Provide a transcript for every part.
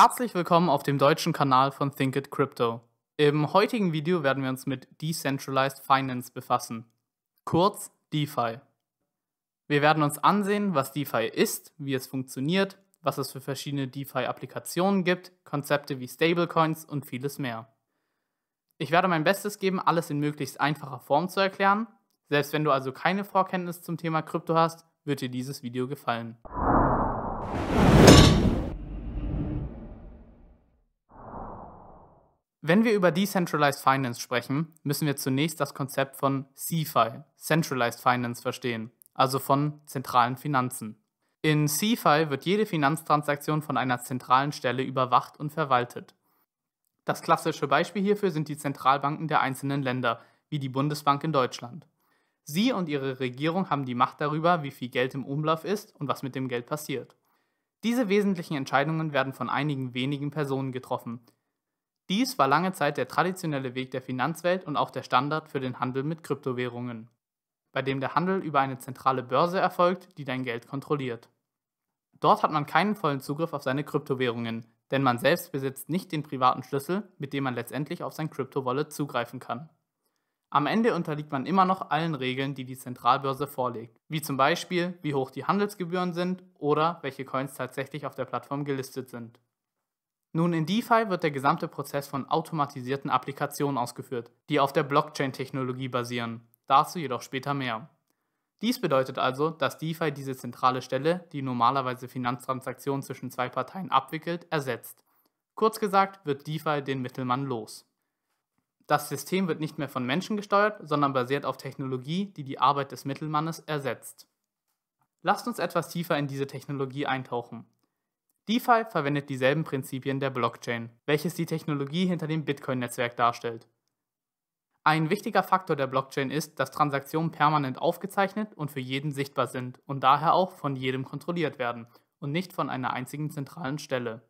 Herzlich willkommen auf dem deutschen Kanal von Thinkit Crypto. Im heutigen Video werden wir uns mit Decentralized Finance befassen, kurz DeFi. Wir werden uns ansehen, was DeFi ist, wie es funktioniert, was es für verschiedene DeFi-Applikationen gibt, Konzepte wie Stablecoins und vieles mehr. Ich werde mein Bestes geben, alles in möglichst einfacher Form zu erklären. Selbst wenn du also keine Vorkenntnis zum Thema Krypto hast, wird dir dieses Video gefallen. Wenn wir über Decentralized Finance sprechen, müssen wir zunächst das Konzept von CeFi, Centralized Finance, verstehen, also von zentralen Finanzen. In CeFi wird jede Finanztransaktion von einer zentralen Stelle überwacht und verwaltet. Das klassische Beispiel hierfür sind die Zentralbanken der einzelnen Länder, wie die Bundesbank in Deutschland. Sie und ihre Regierung haben die Macht darüber, wie viel Geld im Umlauf ist und was mit dem Geld passiert. Diese wesentlichen Entscheidungen werden von einigen wenigen Personen getroffen, dies war lange Zeit der traditionelle Weg der Finanzwelt und auch der Standard für den Handel mit Kryptowährungen, bei dem der Handel über eine zentrale Börse erfolgt, die dein Geld kontrolliert. Dort hat man keinen vollen Zugriff auf seine Kryptowährungen, denn man selbst besitzt nicht den privaten Schlüssel, mit dem man letztendlich auf sein Crypto-Wallet zugreifen kann. Am Ende unterliegt man immer noch allen Regeln, die die Zentralbörse vorlegt, wie zum Beispiel, wie hoch die Handelsgebühren sind oder welche Coins tatsächlich auf der Plattform gelistet sind. Nun, in DeFi wird der gesamte Prozess von automatisierten Applikationen ausgeführt, die auf der Blockchain-Technologie basieren. Dazu jedoch später mehr. Dies bedeutet also, dass DeFi diese zentrale Stelle, die normalerweise Finanztransaktionen zwischen zwei Parteien abwickelt, ersetzt. Kurz gesagt, wird DeFi den Mittelmann los. Das System wird nicht mehr von Menschen gesteuert, sondern basiert auf Technologie, die die Arbeit des Mittelmannes ersetzt. Lasst uns etwas tiefer in diese Technologie eintauchen. DeFi verwendet dieselben Prinzipien der Blockchain, welches die Technologie hinter dem Bitcoin-Netzwerk darstellt. Ein wichtiger Faktor der Blockchain ist, dass Transaktionen permanent aufgezeichnet und für jeden sichtbar sind und daher auch von jedem kontrolliert werden und nicht von einer einzigen zentralen Stelle.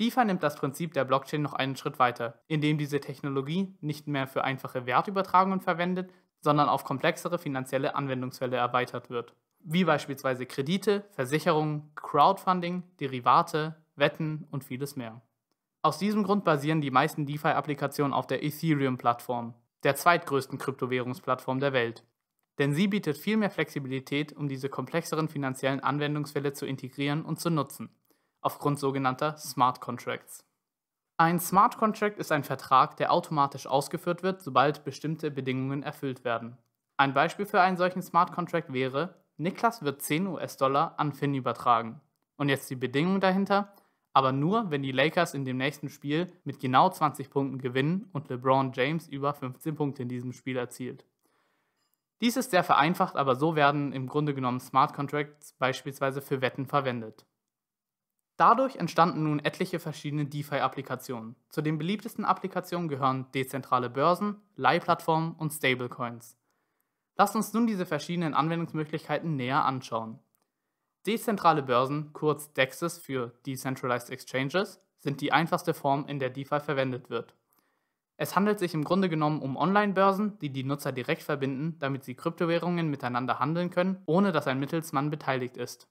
DeFi nimmt das Prinzip der Blockchain noch einen Schritt weiter, indem diese Technologie nicht mehr für einfache Wertübertragungen verwendet, sondern auf komplexere finanzielle Anwendungsfälle erweitert wird wie beispielsweise Kredite, Versicherungen, Crowdfunding, Derivate, Wetten und vieles mehr. Aus diesem Grund basieren die meisten DeFi-Applikationen auf der Ethereum-Plattform, der zweitgrößten Kryptowährungsplattform der Welt. Denn sie bietet viel mehr Flexibilität, um diese komplexeren finanziellen Anwendungsfälle zu integrieren und zu nutzen, aufgrund sogenannter Smart Contracts. Ein Smart Contract ist ein Vertrag, der automatisch ausgeführt wird, sobald bestimmte Bedingungen erfüllt werden. Ein Beispiel für einen solchen Smart Contract wäre, Niklas wird 10 US-Dollar an Finn übertragen. Und jetzt die Bedingung dahinter, aber nur, wenn die Lakers in dem nächsten Spiel mit genau 20 Punkten gewinnen und LeBron James über 15 Punkte in diesem Spiel erzielt. Dies ist sehr vereinfacht, aber so werden im Grunde genommen Smart Contracts beispielsweise für Wetten verwendet. Dadurch entstanden nun etliche verschiedene DeFi-Applikationen. Zu den beliebtesten Applikationen gehören dezentrale Börsen, Leihplattformen und Stablecoins. Lasst uns nun diese verschiedenen Anwendungsmöglichkeiten näher anschauen. Dezentrale Börsen, kurz DEXs für Decentralized Exchanges, sind die einfachste Form, in der DeFi verwendet wird. Es handelt sich im Grunde genommen um Online-Börsen, die die Nutzer direkt verbinden, damit sie Kryptowährungen miteinander handeln können, ohne dass ein Mittelsmann beteiligt ist.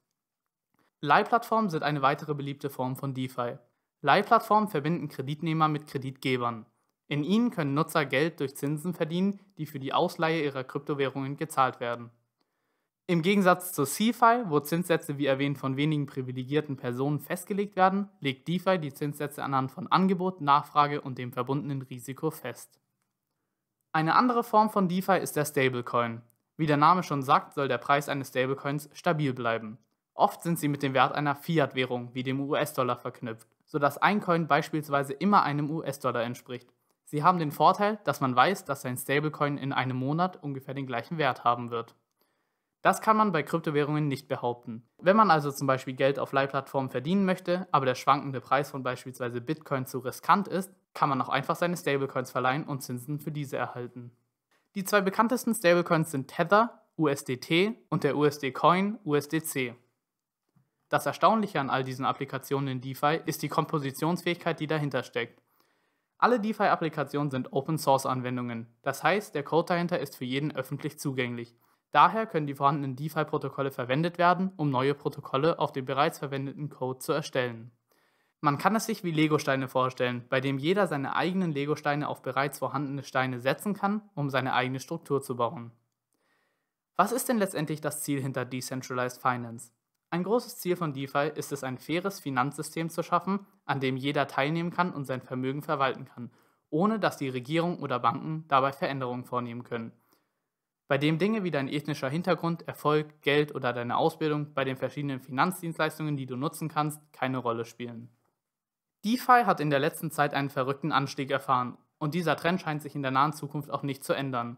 Leihplattformen sind eine weitere beliebte Form von DeFi. Leihplattformen verbinden Kreditnehmer mit Kreditgebern. In ihnen können Nutzer Geld durch Zinsen verdienen, die für die Ausleihe ihrer Kryptowährungen gezahlt werden. Im Gegensatz zu CeFi, wo Zinssätze wie erwähnt von wenigen privilegierten Personen festgelegt werden, legt DeFi die Zinssätze anhand von Angebot, Nachfrage und dem verbundenen Risiko fest. Eine andere Form von DeFi ist der Stablecoin. Wie der Name schon sagt, soll der Preis eines Stablecoins stabil bleiben. Oft sind sie mit dem Wert einer Fiat-Währung wie dem US-Dollar verknüpft, sodass ein Coin beispielsweise immer einem US-Dollar entspricht Sie haben den Vorteil, dass man weiß, dass sein Stablecoin in einem Monat ungefähr den gleichen Wert haben wird. Das kann man bei Kryptowährungen nicht behaupten. Wenn man also zum Beispiel Geld auf Leihplattformen verdienen möchte, aber der schwankende Preis von beispielsweise Bitcoin zu riskant ist, kann man auch einfach seine Stablecoins verleihen und Zinsen für diese erhalten. Die zwei bekanntesten Stablecoins sind Tether, USDT und der USD Coin, USDC. Das Erstaunliche an all diesen Applikationen in DeFi ist die Kompositionsfähigkeit, die dahinter steckt. Alle DeFi-Applikationen sind Open-Source-Anwendungen, das heißt, der Code dahinter ist für jeden öffentlich zugänglich. Daher können die vorhandenen DeFi-Protokolle verwendet werden, um neue Protokolle auf dem bereits verwendeten Code zu erstellen. Man kann es sich wie Legosteine vorstellen, bei dem jeder seine eigenen Legosteine auf bereits vorhandene Steine setzen kann, um seine eigene Struktur zu bauen. Was ist denn letztendlich das Ziel hinter Decentralized Finance? Ein großes Ziel von DeFi ist es, ein faires Finanzsystem zu schaffen, an dem jeder teilnehmen kann und sein Vermögen verwalten kann, ohne dass die Regierung oder Banken dabei Veränderungen vornehmen können. Bei dem Dinge wie dein ethnischer Hintergrund, Erfolg, Geld oder deine Ausbildung bei den verschiedenen Finanzdienstleistungen, die du nutzen kannst, keine Rolle spielen. DeFi hat in der letzten Zeit einen verrückten Anstieg erfahren und dieser Trend scheint sich in der nahen Zukunft auch nicht zu ändern.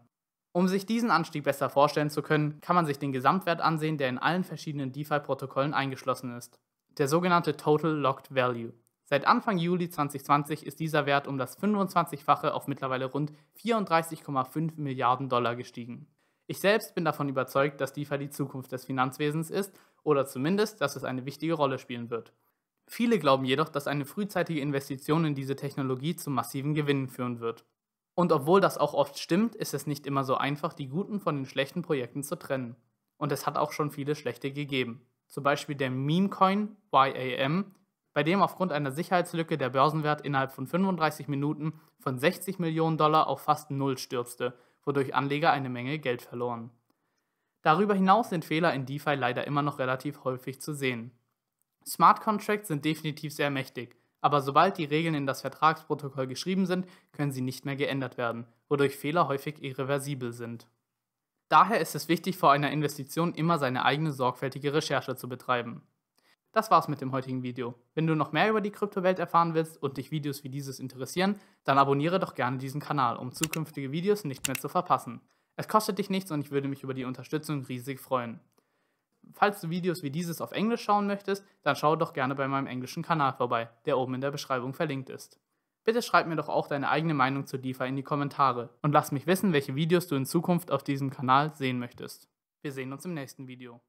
Um sich diesen Anstieg besser vorstellen zu können, kann man sich den Gesamtwert ansehen, der in allen verschiedenen DeFi-Protokollen eingeschlossen ist. Der sogenannte Total Locked Value. Seit Anfang Juli 2020 ist dieser Wert um das 25-fache auf mittlerweile rund 34,5 Milliarden Dollar gestiegen. Ich selbst bin davon überzeugt, dass DeFi die Zukunft des Finanzwesens ist oder zumindest, dass es eine wichtige Rolle spielen wird. Viele glauben jedoch, dass eine frühzeitige Investition in diese Technologie zu massiven Gewinnen führen wird. Und obwohl das auch oft stimmt, ist es nicht immer so einfach, die guten von den schlechten Projekten zu trennen. Und es hat auch schon viele schlechte gegeben. Zum Beispiel der Memecoin YAM, bei dem aufgrund einer Sicherheitslücke der Börsenwert innerhalb von 35 Minuten von 60 Millionen Dollar auf fast null stürzte, wodurch Anleger eine Menge Geld verloren. Darüber hinaus sind Fehler in DeFi leider immer noch relativ häufig zu sehen. Smart Contracts sind definitiv sehr mächtig, aber sobald die Regeln in das Vertragsprotokoll geschrieben sind, können sie nicht mehr geändert werden, wodurch Fehler häufig irreversibel sind. Daher ist es wichtig, vor einer Investition immer seine eigene sorgfältige Recherche zu betreiben. Das war's mit dem heutigen Video. Wenn du noch mehr über die Kryptowelt erfahren willst und dich Videos wie dieses interessieren, dann abonniere doch gerne diesen Kanal, um zukünftige Videos nicht mehr zu verpassen. Es kostet dich nichts und ich würde mich über die Unterstützung riesig freuen falls du Videos wie dieses auf Englisch schauen möchtest, dann schau doch gerne bei meinem englischen Kanal vorbei, der oben in der Beschreibung verlinkt ist. Bitte schreib mir doch auch deine eigene Meinung zu DeFi in die Kommentare und lass mich wissen, welche Videos du in Zukunft auf diesem Kanal sehen möchtest. Wir sehen uns im nächsten Video.